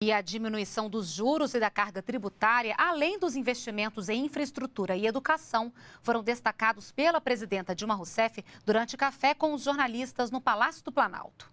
E a diminuição dos juros e da carga tributária, além dos investimentos em infraestrutura e educação, foram destacados pela presidenta Dilma Rousseff durante café com os jornalistas no Palácio do Planalto.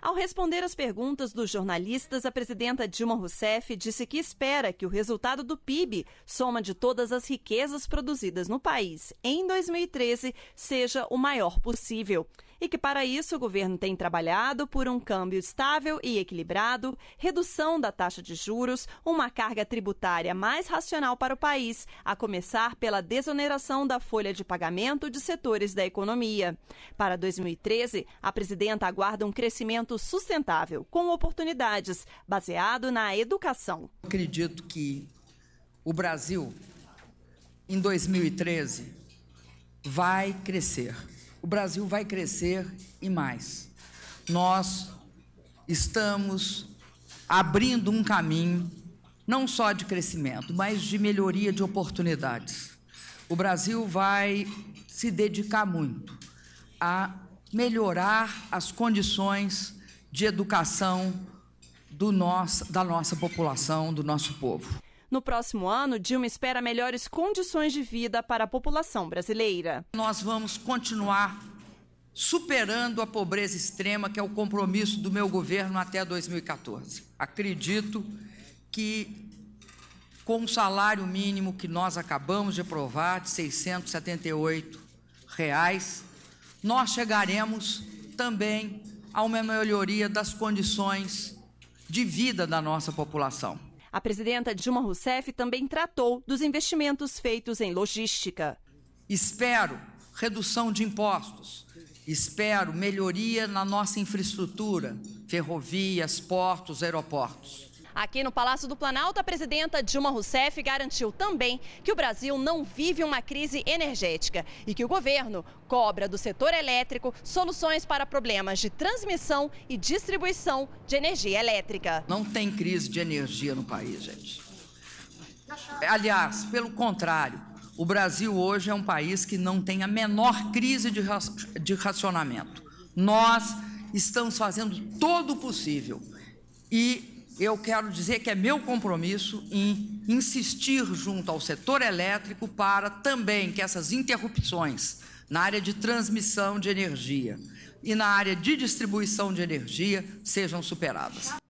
Ao responder às perguntas dos jornalistas, a presidenta Dilma Rousseff disse que espera que o resultado do PIB, soma de todas as riquezas produzidas no país em 2013, seja o maior possível e que, para isso, o governo tem trabalhado por um câmbio estável e equilibrado, redução da taxa de juros, uma carga tributária mais racional para o país, a começar pela desoneração da folha de pagamento de setores da economia. Para 2013, a presidenta aguarda um crescimento sustentável, com oportunidades, baseado na educação. Acredito que o Brasil, em 2013, vai crescer o Brasil vai crescer e mais. Nós estamos abrindo um caminho não só de crescimento, mas de melhoria de oportunidades. O Brasil vai se dedicar muito a melhorar as condições de educação nosso, da nossa população, do nosso povo. No próximo ano, Dilma espera melhores condições de vida para a população brasileira. Nós vamos continuar superando a pobreza extrema, que é o compromisso do meu governo até 2014. Acredito que com o salário mínimo que nós acabamos de aprovar, de 678 reais, nós chegaremos também a uma melhoria das condições de vida da nossa população. A presidenta Dilma Rousseff também tratou dos investimentos feitos em logística. Espero redução de impostos, espero melhoria na nossa infraestrutura, ferrovias, portos, aeroportos. Aqui no Palácio do Planalto, a presidenta Dilma Rousseff garantiu também que o Brasil não vive uma crise energética e que o governo cobra do setor elétrico soluções para problemas de transmissão e distribuição de energia elétrica. Não tem crise de energia no país, gente. Aliás, pelo contrário, o Brasil hoje é um país que não tem a menor crise de, de racionamento. Nós estamos fazendo todo o possível e eu quero dizer que é meu compromisso em insistir junto ao setor elétrico para também que essas interrupções na área de transmissão de energia e na área de distribuição de energia sejam superadas.